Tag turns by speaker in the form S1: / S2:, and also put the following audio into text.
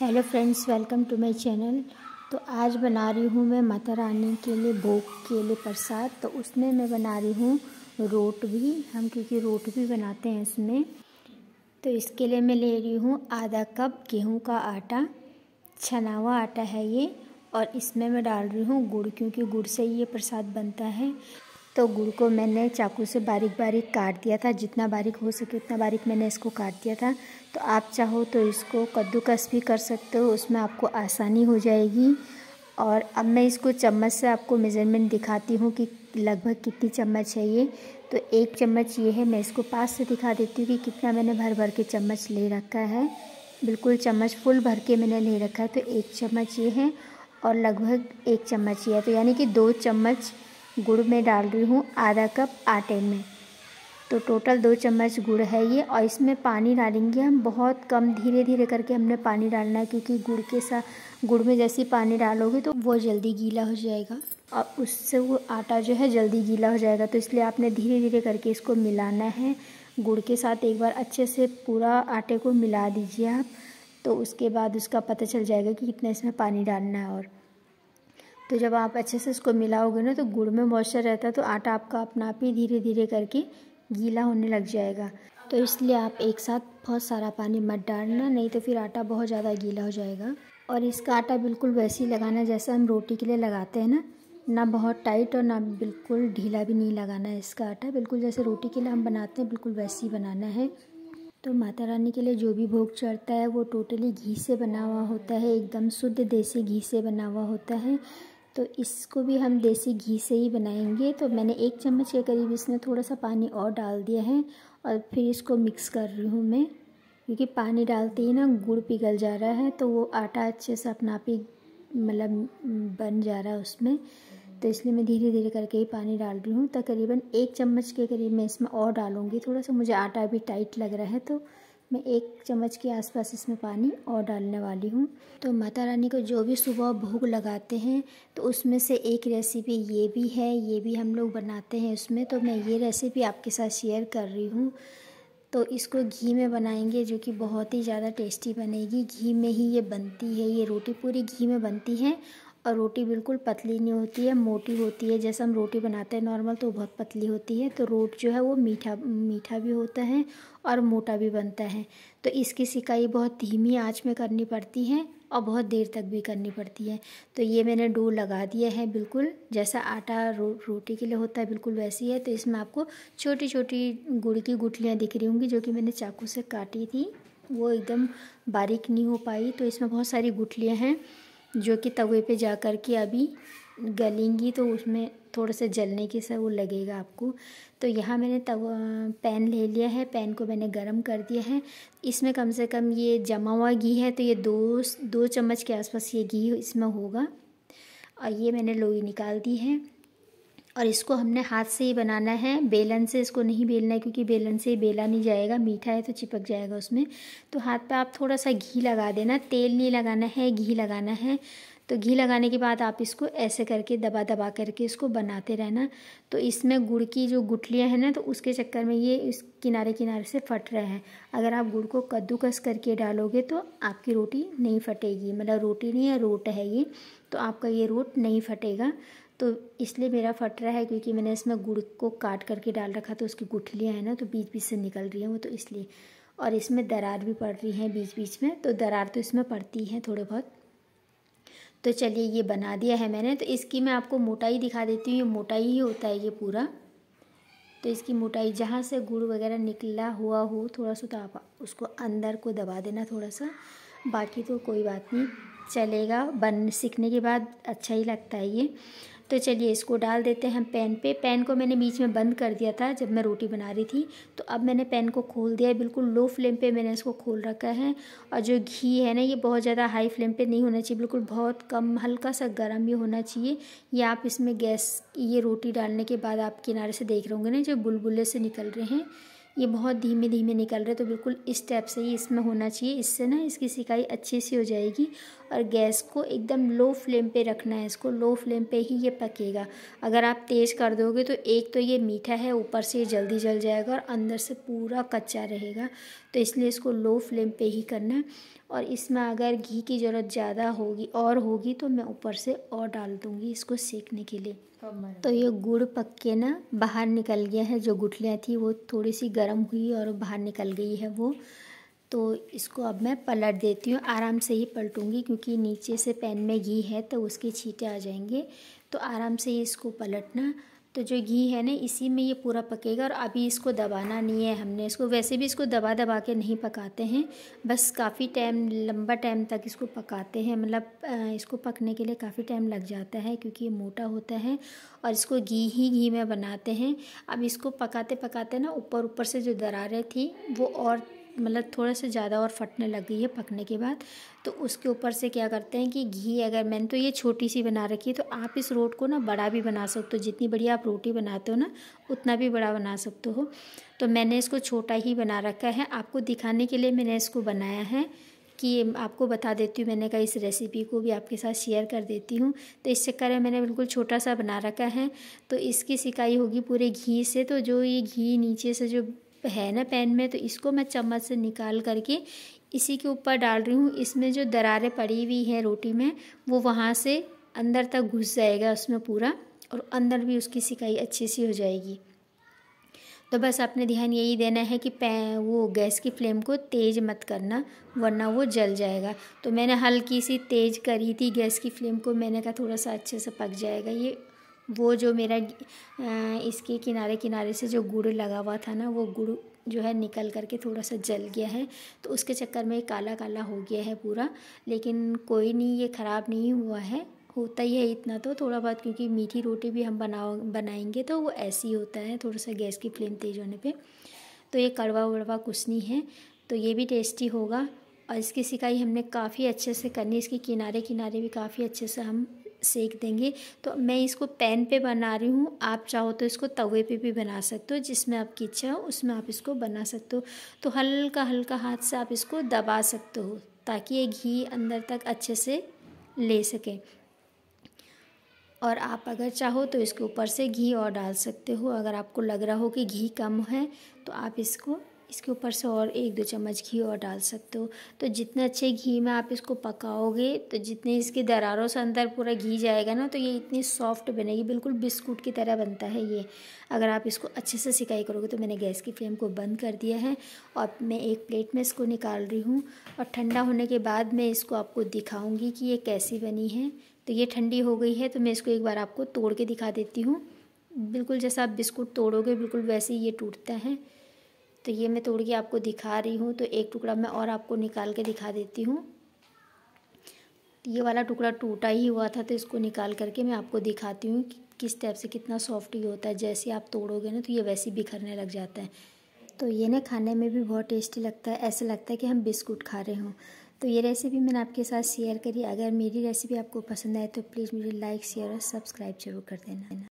S1: hello friends welcome to my channel तो आज बना रही हूँ मैं माता रानी के लिए भोग के लिए प्रसाद तो उसमें मैं बना रही हूँ रोट भी हम क्योंकि रोट भी बनाते हैं इसमें तो इसके लिए मैं ले रही हूँ आधा कप गेहूँ का आटा छना हुआ आटा है ये और इसमें मैं डाल रही हूँ गुड़ क्योंकि गुड़ से ही ये प्रसाद बनता है तो गुड़ को मैंने चाकू से बारीक बारीक काट दिया था जितना बारीक हो सके उतना बारीक मैंने इसको काट दिया था तो आप चाहो तो इसको कद्दूकस भी कर सकते हो उसमें आपको आसानी हो जाएगी और अब मैं इसको चम्मच से आपको मेज़रमेंट दिखाती हूँ कि लगभग कितनी चम्मच है ये तो एक चम्मच ये है मैं इसको पास से दिखा देती हूँ कि कितना मैंने भर भर के चम्मच ले रखा है बिल्कुल चम्मच फुल भर के मैंने ले रखा है तो एक चम्मच ये है और लगभग एक चम्मच ये है तो यानी कि दो चम्मच गुड़ में डाल रही हूँ आधा कप आटे में तो टोटल दो चम्मच गुड़ है ये और इसमें पानी डालेंगे हम बहुत कम धीरे धीरे करके हमने पानी डालना है क्योंकि गुड़ के साथ गुड़ में जैसे पानी डालोगे तो वो जल्दी गीला हो जाएगा और उससे वो आटा जो है जल्दी गीला हो जाएगा तो इसलिए आपने धीरे धीरे करके इसको मिलाना है गुड़ के साथ एक बार अच्छे से पूरा आटे को मिला दीजिए आप तो उसके बाद उसका पता चल जाएगा कि कितना इसमें पानी डालना है और तो जब आप अच्छे से इसको मिलाओगे ना तो गुड़ में मॉइस्चर रहता है तो आटा आपका अपना आप ही धीरे धीरे करके गीला होने लग जाएगा तो इसलिए आप एक साथ बहुत सारा पानी मत डालना नहीं तो फिर आटा बहुत ज़्यादा गीला हो जाएगा और इसका आटा बिल्कुल वैसे ही लगाना जैसा हम रोटी के लिए लगाते हैं ना ना बहुत टाइट और ना बिल्कुल ढीला भी नहीं लगाना है इसका आटा बिल्कुल जैसे रोटी के लिए हम बनाते हैं बिल्कुल वैसे ही बनाना है तो माता रानी के लिए जो भी भोग चढ़ता है वो टोटली घी से बना हुआ होता है एकदम शुद्ध देसी घी से बना हुआ होता है तो इसको भी हम देसी घी से ही बनाएंगे तो मैंने एक चम्मच के करीब इसमें थोड़ा सा पानी और डाल दिया है और फिर इसको मिक्स कर रही हूँ मैं क्योंकि पानी डालते ही ना गुड़ पिघल जा रहा है तो वो आटा अच्छे से अपना आप ही मतलब बन जा रहा है उसमें तो इसलिए मैं धीरे धीरे करके ही पानी डाल रही हूँ तकरीबन एक चम्मच के करीब मैं इसमें और डालूँगी थोड़ा सा मुझे आटा भी टाइट लग रहा है तो मैं एक चम्मच के आसपास इसमें पानी और डालने वाली हूँ तो माता रानी को जो भी सुबह भूख लगाते हैं तो उसमें से एक रेसिपी ये भी है ये भी हम लोग बनाते हैं उसमें तो मैं ये रेसिपी आपके साथ शेयर कर रही हूँ तो इसको घी में बनाएंगे जो कि बहुत ही ज़्यादा टेस्टी बनेगी घी में ही ये बनती है ये रोटी पूरी घी में बनती है और रोटी बिल्कुल पतली नहीं होती है मोटी होती है जैसे हम रोटी बनाते हैं नॉर्मल तो बहुत पतली होती है तो रोट जो है वो मीठा मीठा भी होता है और मोटा भी बनता है तो इसकी सिकाई बहुत धीमी आँच में करनी पड़ती है और बहुत देर तक भी करनी पड़ती है तो ये मैंने डो लगा दिया है बिल्कुल जैसा आटा रो, रोटी के लिए होता है बिल्कुल वैसी है तो इसमें आपको छोटी छोटी गुड़ की गुठलियाँ दिख रही होंगी जो कि मैंने चाकू से काटी थी वो एकदम बारीक नहीं हो पाई तो इसमें बहुत सारी गुठलियाँ हैं जो कि तवे पे जा कर के अभी गलेंगी तो उसमें थोड़ा सा जलने के सा वो लगेगा आपको तो यहाँ मैंने तव पैन ले लिया है पैन को मैंने गरम कर दिया है इसमें कम से कम ये जमा हुआ घी है तो ये दो दो चम्मच के आसपास ये घी इसमें होगा और ये मैंने लोई निकाल दी है और इसको हमने हाथ से ही बनाना है बेलन से इसको नहीं बेलना है क्योंकि बेलन से बेला नहीं जाएगा मीठा है तो चिपक जाएगा उसमें तो हाथ पे आप थोड़ा सा घी लगा देना तेल नहीं लगाना है घी लगाना है तो घी लगाने के बाद आप इसको ऐसे करके दबा दबा करके इसको बनाते रहना तो इसमें गुड़ की जो गुठलियाँ हैं ना तो उसके चक्कर में ये इस किनारे किनारे से फट रहे हैं अगर आप गुड़ को कद्दूकस करके डालोगे तो आपकी रोटी नहीं फटेगी मतलब रोटी नहीं है रोट है ये तो आपका ये रोट नहीं फटेगा तो इसलिए मेरा फट रहा है क्योंकि मैंने इसमें गुड़ को काट करके डाल रखा तो उसकी गुठलियाँ हैं ना तो बीच बीच से निकल रही हैं वो तो इसलिए और इसमें दरार भी पड़ रही है बीच बीच में तो दरार तो इसमें पड़ती है थोड़े बहुत तो चलिए ये बना दिया है मैंने तो इसकी मैं आपको मोटाई दिखा देती हूँ ये मोटाई ही होता है ये पूरा तो इसकी मोटाई जहाँ से गुड़ वगैरह निकला हुआ हो थोड़ा सा तो आप उसको अंदर को दबा देना थोड़ा सा बाकी तो कोई बात नहीं चलेगा बन सीखने के बाद अच्छा ही लगता है ये तो चलिए इसको डाल देते हैं हम पैन पे पैन को मैंने बीच में बंद कर दिया था जब मैं रोटी बना रही थी तो अब मैंने पैन को खोल दिया है बिल्कुल लो फ्लेम पे मैंने इसको खोल रखा है और जो घी है ना ये बहुत ज़्यादा हाई फ्लेम पे नहीं होना चाहिए बिल्कुल बहुत कम हल्का सा गर्म ही होना चाहिए ये आप इसमें गैस ये रोटी डालने के बाद आप किनारे से देख रहे होंगे ना जो बुलबुले से निकल रहे हैं ये बहुत धीमे धीमे निकल रहे तो बिल्कुल इस टाइप से ही इसमें होना चाहिए इससे ना इसकी सिकाई अच्छी सी हो जाएगी और गैस को एकदम लो फ्लेम पे रखना है इसको लो फ्लेम पे ही ये पकेगा अगर आप तेज़ कर दोगे तो एक तो ये मीठा है ऊपर से ये जल्दी जल जाएगा और अंदर से पूरा कच्चा रहेगा तो इसलिए इसको लो फ्लेम पे ही करना है और इसमें अगर घी की ज़रूरत ज़्यादा होगी और होगी तो मैं ऊपर से और डाल दूँगी इसको सेकने के लिए तो ये गुड़ पक के ना बाहर निकल गया है जो गुठलियाँ थी वो थोड़ी सी गर्म हुई और बाहर निकल गई है वो तो इसको अब मैं पलट देती हूँ आराम से ही पलटूँगी क्योंकि नीचे से पैन में घी है तो उसके छीटे आ जाएंगे तो आराम से ही इसको पलटना तो जो घी है ना इसी में ये पूरा पकेगा और अभी इसको दबाना नहीं है हमने इसको वैसे भी इसको दबा दबा के नहीं पकाते हैं बस काफ़ी टाइम लंबा टाइम तक इसको पकाते हैं मतलब इसको पकने के लिए काफ़ी टाइम लग जाता है क्योंकि ये मोटा होता है और इसको घी ही घी में बनाते हैं अब इसको पकाते पकाते ना ऊपर ऊपर से जो दरारें थी वो और मतलब थोड़ा सा ज़्यादा और फटने लग गई है पकने के बाद तो उसके ऊपर से क्या करते हैं कि घी अगर मैंने तो ये छोटी सी बना रखी है तो आप इस रोट को ना बड़ा भी बना सकते हो जितनी बड़ी आप रोटी बनाते हो ना उतना भी बड़ा बना सकते हो तो मैंने इसको छोटा ही बना रखा है आपको दिखाने के लिए मैंने इसको बनाया है कि आपको बता देती हूँ मैंने कहा इस रेसिपी को भी आपके साथ शेयर कर देती हूँ तो इस चक्कर में मैंने बिल्कुल छोटा सा बना रखा है तो इसकी सिकाई होगी पूरे घी से तो जो ये घी नीचे से जो है ना पैन में तो इसको मैं चम्मच से निकाल करके इसी के ऊपर डाल रही हूँ इसमें जो दरारें पड़ी हुई हैं रोटी में वो वहाँ से अंदर तक घुस जाएगा उसमें पूरा और अंदर भी उसकी सिकाई अच्छी सी हो जाएगी तो बस आपने ध्यान यही देना है कि पै वो गैस की फ्लेम को तेज़ मत करना वरना वो जल जाएगा तो मैंने हल्की सी तेज़ करी थी गैस की फ्लेम को मैंने कहा थोड़ा सा अच्छे से पक जाएगा ये वो जो मेरा इसके किनारे किनारे से जो गुड़ लगा हुआ था ना वो गुड़ जो है निकल करके थोड़ा सा जल गया है तो उसके चक्कर में काला काला हो गया है पूरा लेकिन कोई नहीं ये ख़राब नहीं हुआ है होता ही है इतना तो थोड़ा बहुत क्योंकि मीठी रोटी भी हम बनाओ बनाएंगे तो वो ऐसे ही होता है थोड़ा सा गैस की फ्लेम तेज़ होने पे तो ये कड़वा वड़वा कुछ नहीं है तो ये भी टेस्टी होगा और इसकी सिकाई हमने काफ़ी अच्छे से करनी इसके किनारे किनारे भी काफ़ी अच्छे से हम सेक देंगे तो मैं इसको पैन पे बना रही हूँ आप चाहो तो इसको तवे पे भी बना सकते हो जिसमें आपकी इच्छा हो उसमें आप इसको बना सकते हो तो हल्का हल्का हाथ से आप इसको दबा सकते हो ताकि ये घी अंदर तक अच्छे से ले सके और आप अगर चाहो तो इसके ऊपर से घी और डाल सकते हो अगर आपको लग रहा हो कि घी कम है तो आप इसको इसके ऊपर से और एक दो चम्मच घी और डाल सकते हो तो जितने अच्छे घी में आप इसको पकाओगे तो जितने इसके दरारों से अंदर पूरा घी जाएगा ना तो ये इतनी सॉफ्ट बनेगी बिल्कुल बिस्कुट की तरह बनता है ये अगर आप इसको अच्छे से सिकाई करोगे तो मैंने गैस की फ्लेम को बंद कर दिया है और मैं एक प्लेट में इसको निकाल रही हूँ और ठंडा होने के बाद मैं इसको आपको दिखाऊँगी कि ये कैसी बनी है तो ये ठंडी हो गई है तो मैं इसको एक बार आपको तोड़ के दिखा देती हूँ बिल्कुल जैसा आप बिस्कुट तोड़ोगे बिल्कुल वैसे ही ये टूटता है तो ये मैं तोड़ के आपको दिखा रही हूँ तो एक टुकड़ा मैं और आपको निकाल के दिखा देती हूँ ये वाला टुकड़ा टूटा ही हुआ था तो इसको निकाल करके मैं आपको दिखाती हूँ कि किस टाइप से कितना सॉफ्ट ही होता है जैसे आप तोड़ोगे ना तो ये वैसे बिखरने लग जाता है तो ये ना खाने में भी बहुत टेस्टी लगता है ऐसा लगता है कि हम बिस्कुट खा रहे हों तो ये रेसिपी मैंने आपके साथ शेयर करी अगर मेरी रेसिपी आपको पसंद आए तो प्लीज़ मुझे लाइक शेयर और सब्सक्राइब जरूर कर देना